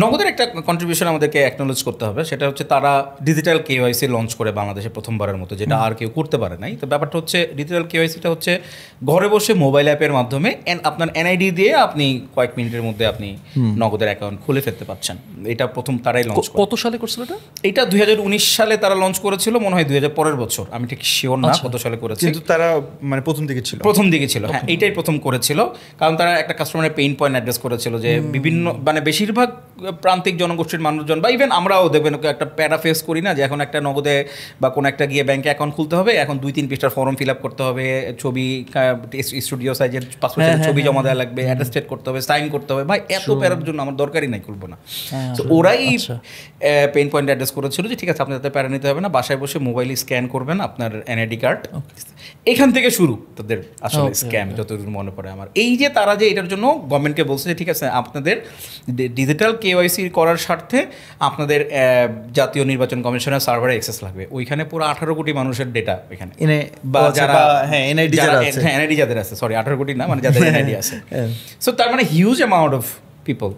নগদের একটা কন্ট্রিবিউশন আমাদেরকে অ্যাকনোলেজ করতে হবে সেটা হচ্ছে তারা ডিজিটাল কেওয়াইসি লঞ্চ করে বাংলাদেশে প্রথমবারের মতো যেটা আর কেউ করতে পারে নাই তো ব্যাপারটা হচ্ছে ডিজিটাল কেওয়াইসিটা হচ্ছে ঘরে বসে মোবাইল অ্যাপের মাধ্যমে আপনার এনআইডি দিয়ে আপনি কয়েক মিনিটের মধ্যে আপনি নগদের অ্যাকাউন্ট খুলে ফেলতে পারছেন এটা প্রথম তারাই লঞ্চ কত সালে করছিল এটা এটা দুই সালে তারা লঞ্চ করেছিল মনে হয় দুই পরের বছর আমি ঠিক শিওর না আচ্ছা। কত সালে করেছে কিন্তু তারা মানে প্রথম দিকে ছিল প্রথম দিকে ছিল হ্যাঁ এটাই প্রথম করেছিল কারণ তারা একটা কাস্টমারের পেইন পয়েন্ট অ্যাড্রেস করেছিল যে বিভিন্ন মানে বেশিরভাগ প্রান্তিক জনগোষ্ঠীর মানুষজন বা ইভেন আমরাও দেখবেন একটা প্যারা ফেস করি না যে এখন একটা নগদে বা কোনো একটা গিয়ে ব্যাংকে অ্যাকাউন্ট খুলতে হবে এখন দুই তিন পৃষ্ঠার ফর্ম ফিল আপ করতে হবে ছবি স্টুডিও সাইজের পাসপোর্ট ছবি হ্যাঁ, জমা দেওয়া হ্যাঁ। লাগবে অ্যাটাস্টেড করতে হবে সাইন করতে হবে ভাই এত প্যারার জন্য আমার দরকারই নাই খুলবো না তো হ্যাঁ, ওরাই পেন পয়েন্ট অ্যাড্রেস করেছিল যে ঠিক আছে আপনি তাতে প্যারা নিতে হবে না বাসায় বসে মোবাইলে স্ক্যান করবেন আপনার এনআইডি কার্ড এখান থেকে শুরু তাদের আসলে স্ক্যাম যতদূর মনে পড়ে আমার এই যে তারা যে এটার জন্য গভর্নমেন্টকে বলছে যে ঠিক আছে আপনাদের ডিজিটাল কে কেওয়াইসি করার স্বার্থে আপনাদের জাতীয় নির্বাচন কমিশনের সার্ভারে অ্যাক্সেস লাগবে ওইখানে পুরো আঠারো কোটি মানুষের ডেটা ওইখানে বা যারা হ্যাঁ এনআইডি হ্যাঁ এনআইডি যাদের আছে সরি আঠারো কোটি না মানে যাদের হ্যাঁ, এনআইডি আছে সো হ্যাঁ। তার মানে huge amount of people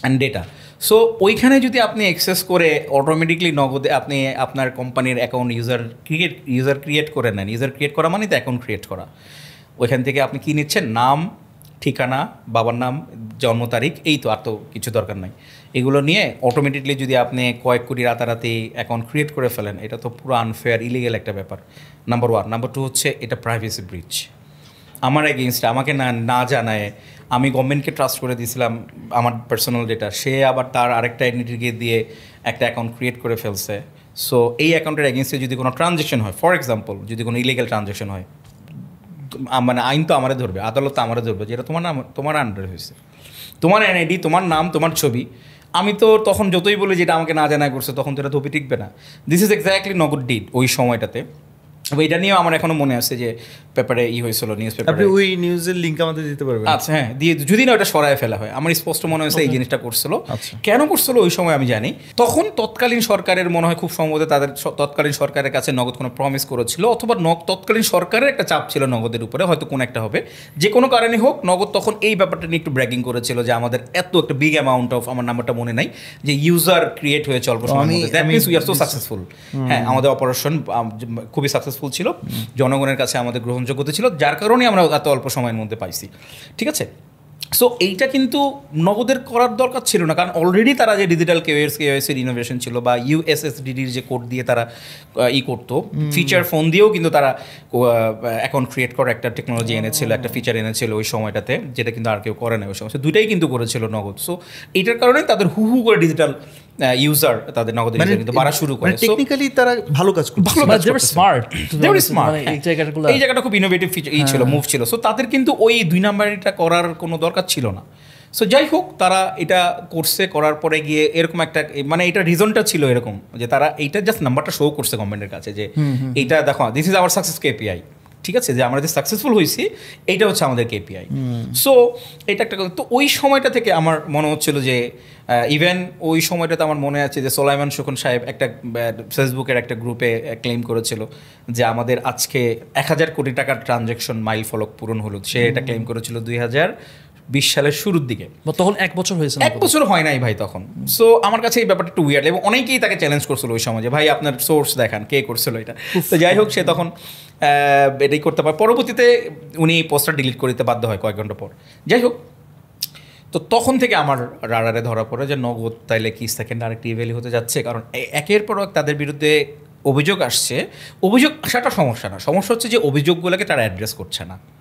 and data so ওইখানে যদি আপনি অ্যাক্সেস করে অটোমেটিকলি নগদে আপনি আপনার কোম্পানির account user create user create করে নেন ইউজার ক্রিয়েট করা মানে তো অ্যাকাউন্ট ক্রিয়েট করা ওইখান থেকে আপনি কী নিচ্ছেন নাম ঠিকানা বাবার নাম জন্ম তারিখ এই তো আর তো কিছু দরকার নাই এগুলো নিয়ে অটোমেটিকলি যদি আপনি কয়েক কোটি রাতারাতি অ্যাকাউন্ট ক্রিয়েট করে ফেলেন এটা তো পুরো আনফেয়ার ইলিগেল একটা ব্যাপার নাম্বার ওয়ান নাম্বার টু হচ্ছে এটা প্রাইভেসি ব্রিচ আমার এগেনস্টে আমাকে না না জানায় আমি গভর্নমেন্টকে ট্রাস্ট করে দিয়েছিলাম আমার পার্সোনাল ডেটা সে আবার তার আরেকটা আইডেন্টিটিকে দিয়ে একটা অ্যাকাউন্ট ক্রিয়েট করে ফেলছে সো এই অ্যাকাউন্টের এগেনস্টে যদি কোনো ট্রানজ্যাকশন হয় ফর এক্সাম্পল যদি কোনো ইলিগেল ট্রানজ্যাকশন হয় মানে আইন তো আমারে ধরবে আদালত তো আমারে ধরবে যেটা তোমার নাম তোমার আন্ডারে হয়েছে তোমার এনআইডি তোমার নাম তোমার ছবি আমি তো তখন যতই বলি যেটা আমাকে না জানা করছে তখন তো এটা ধপি টিকবে না this is exactly Nagad did ওই সময়টাতে এটা নিয়েও আমার এখনো মনে আছে যে পেপারে ই হয়েছিল নিউজ পেপারে আপনি ওই নিউজের লিঙ্ক আমাদের দিতে পারবেন আচ্ছা হ্যাঁ দিয়ে যদি না ওটা সরায় ফেলা হয় আমার স্পষ্ট মনে হয়েছে এই জিনিসটা করছিল আচ্ছা। কেন করছিল ওই সময় আমি জানি তখন তৎকালীন সরকারের মনে হয় খুব সম্ভবত তাদের তৎকালীন সরকারের কাছে নগদ কোনো প্রমিস করেছিল অথবা তৎকালীন সরকারের একটা চাপ ছিল নগদের উপরে হয়তো কোনো একটা হবে যে কোনো কারণে হোক নগদ তখন এই ব্যাপারটা নিয়ে একটু ব্র্যাগিং করেছিল যে আমাদের এত একটা বিগ অ্যামাউন্ট অফ আমার নাম্বারটা মনে নাই যে ইউজার ক্রিয়েট হয়েছে অল্প সময় that means we are so successful হ্যাঁ আমাদের অপারেশন খুবই সাকসেসফুল সাকসেসফুল ছিল জনগণের কাছে আমাদের গ্রহণযোগ্যতা ছিল যার কারণে আমরা এত অল্প সময়ের মধ্যে পাইছি ঠিক আছে সো এইটা কিন্তু নগদের করার দরকার ছিল না কারণ অলরেডি তারা যে ডিজিটাল কেওএস কেওএসের ইনোভেশন ছিল বা ইউএসএসডিডির যে কোড দিয়ে তারা ই করতো ফিচার ফোন দিয়েও কিন্তু তারা অ্যাকাউন্ট ক্রিয়েট করার একটা টেকনোলজি এনেছিল একটা ফিচার এনেছিল ওই সময়টাতে যেটা কিন্তু আর কেউ করে না ওই সময় দুইটাই কিন্তু করেছিল নগদ সো এইটার কারণে তাদের হু হু করে ডিজিটাল ইউজার তাদের নগদ ইউজার মানে কিন্তু বাড়া শুরু করে টেকনিক্যালি মানে তারা ভালো কাজ করে ভালো কাজ স্মার্ট মানে স্মার্ট এই হ্যাঁ। এই জায়গাটা খুব ইনোভেটিভ ফিচার এই ছিল মুভ হ্যাঁ। ছিল সো তাদের কিন্তু ওই দুই নাম্বারটা করার কোনো দরকার ছিল না সো যাই হোক তারা এটা করছে করার পরে গিয়ে এরকম একটা মানে এটা রিজনটা ছিল এরকম যে তারা এইটা জাস্ট নাম্বারটা শো করছে গভর্নমেন্টের কাছে যে এইটা দেখো this is our success KPI ঠিক আছে যে আমরা যে সাকসেসফুল হয়েছি এটা হচ্ছে আমাদের কেপিআই সো এটা একটা তো ওই সময়টা থেকে আমার মনে হচ্ছিল যে ইভেন ওই সময়টাতে আমার মনে আছে যে সোলাইমান শুকন সাহেব একটা ফেসবুকের একটা গ্রুপে ক্লেম করেছিল যে আমাদের আজকে এক হাজার কোটি টাকার ট্রানজ্যাকশন মাইল ফলক পূরণ হলো সে এটা ক্লেম করেছিল দুই হাজার বিশ সালের শুরুর দিকে তখন এক বছর হয়েছে এক বছর হয় নাই ভাই তখন সো আমার কাছে এই ব্যাপারটা একটু উইয়ার্ড এবং অনেকেই তাকে চ্যালেঞ্জ করছিল ওই যে ভাই আপনার সোর্স দেখান কে করছিল এটা তো যাই হোক সে তখন এটাই করতে পারে পরবর্তীতে উনি পোস্টার ডিলিট করতে বাধ্য হয় কয়েক ঘন্টা পর যাই হোক তো তখন থেকে আমার রাডারে ধরা পড়ে যে নগদ তাইলে কি সেকেন্ড আরেকটি ইভেলি হতে যাচ্ছে কারণ একের পর এক তাদের বিরুদ্ধে অভিযোগ আসছে অভিযোগ আসাটা সমস্যা না সমস্যা হচ্ছে যে অভিযোগগুলোকে তারা অ্যাড্রেস করছে না